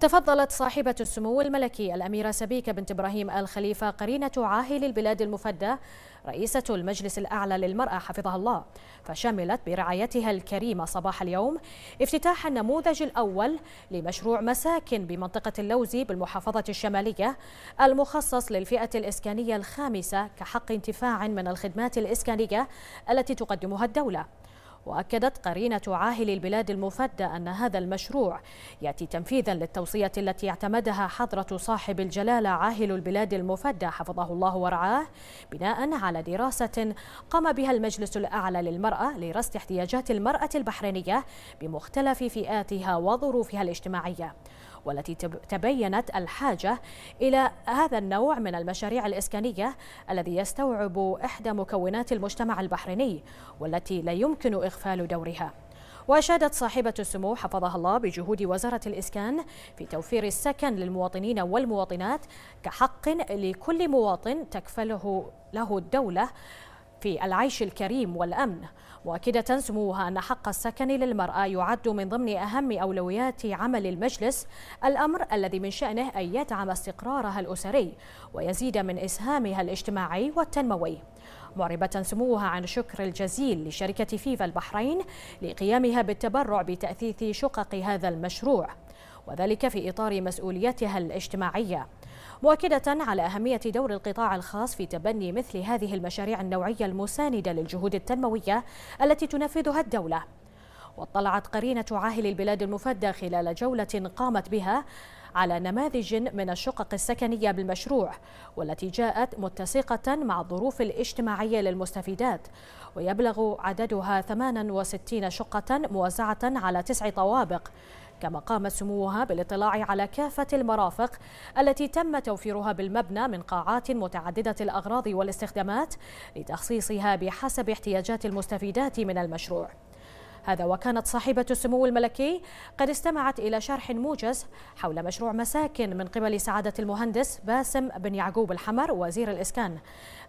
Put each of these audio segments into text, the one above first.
تفضلت صاحبة السمو الملكي الأميرة سبيكة بنت إبراهيم آل خليفة قرينة عاهل البلاد المفدى رئيسة المجلس الأعلى للمرأة حفظها الله فشملت برعايتها الكريمة صباح اليوم افتتاح النموذج الأول لمشروع مساكن بمنطقة اللوزي بالمحافظة الشمالية المخصص للفئة الإسكانية الخامسة كحق انتفاع من الخدمات الإسكانية التي تقدمها الدولة وأكدت قرينة عاهل البلاد المفدى أن هذا المشروع يأتي تنفيذا للتوصية التي اعتمدها حضرة صاحب الجلالة عاهل البلاد المفدى حفظه الله ورعاه بناء على دراسة قام بها المجلس الأعلى للمرأة لرصد احتياجات المرأة البحرينية بمختلف فئاتها وظروفها الاجتماعية والتي تبينت الحاجة إلى هذا النوع من المشاريع الإسكانية الذي يستوعب إحدى مكونات المجتمع البحريني والتي لا يمكن إغفال دورها وأشادت صاحبة السمو حفظها الله بجهود وزارة الإسكان في توفير السكن للمواطنين والمواطنات كحق لكل مواطن تكفله له الدولة في العيش الكريم والأمن مؤكدة سموها أن حق السكن للمرأة يعد من ضمن أهم أولويات عمل المجلس الأمر الذي من شأنه أن يدعم استقرارها الأسري ويزيد من إسهامها الاجتماعي والتنموي معربة سموها عن شكر الجزيل لشركة فيفا البحرين لقيامها بالتبرع بتأثيث شقق هذا المشروع وذلك في إطار مسؤوليتها الاجتماعية مؤكدة على أهمية دور القطاع الخاص في تبني مثل هذه المشاريع النوعية المساندة للجهود التنموية التي تنفذها الدولة واطلعت قرينة عاهل البلاد المفدى خلال جولة قامت بها على نماذج من الشقق السكنية بالمشروع والتي جاءت متسقة مع الظروف الاجتماعية للمستفيدات ويبلغ عددها 68 شقة موزعة على تسع طوابق كما قام سموها بالاطلاع على كافة المرافق التي تم توفيرها بالمبنى من قاعات متعددة الأغراض والاستخدامات لتخصيصها بحسب احتياجات المستفيدات من المشروع هذا وكانت صاحبة السمو الملكي قد استمعت إلى شرح موجز حول مشروع مساكن من قبل سعادة المهندس باسم بن يعقوب الحمر وزير الإسكان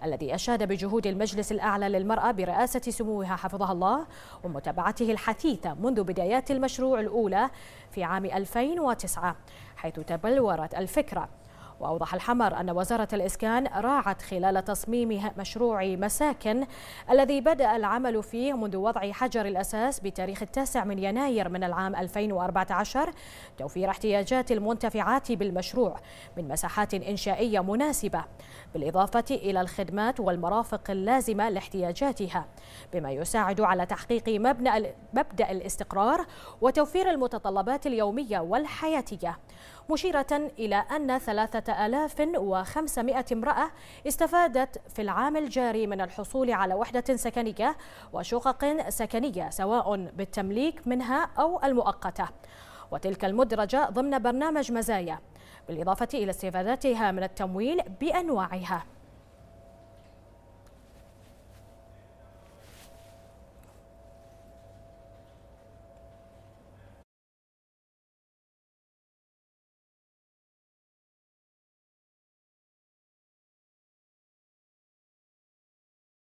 الذي أشاد بجهود المجلس الأعلى للمرأة برئاسة سموها حفظها الله ومتابعته الحثيثة منذ بدايات المشروع الأولى في عام 2009 حيث تبلورت الفكرة وأوضح الحمر أن وزارة الإسكان راعت خلال تصميم مشروع مساكن الذي بدأ العمل فيه منذ وضع حجر الأساس بتاريخ التاسع من يناير من العام 2014 توفير احتياجات المنتفعات بالمشروع من مساحات إنشائية مناسبة بالإضافة إلى الخدمات والمرافق اللازمة لاحتياجاتها بما يساعد على تحقيق مبدأ الاستقرار وتوفير المتطلبات اليومية والحياتية مشيرة إلى أن 3500 امرأة استفادت في العام الجاري من الحصول على وحدة سكنية وشقق سكنية سواء بالتمليك منها أو المؤقتة وتلك المدرجة ضمن برنامج مزايا بالإضافة إلى استفادتها من التمويل بأنواعها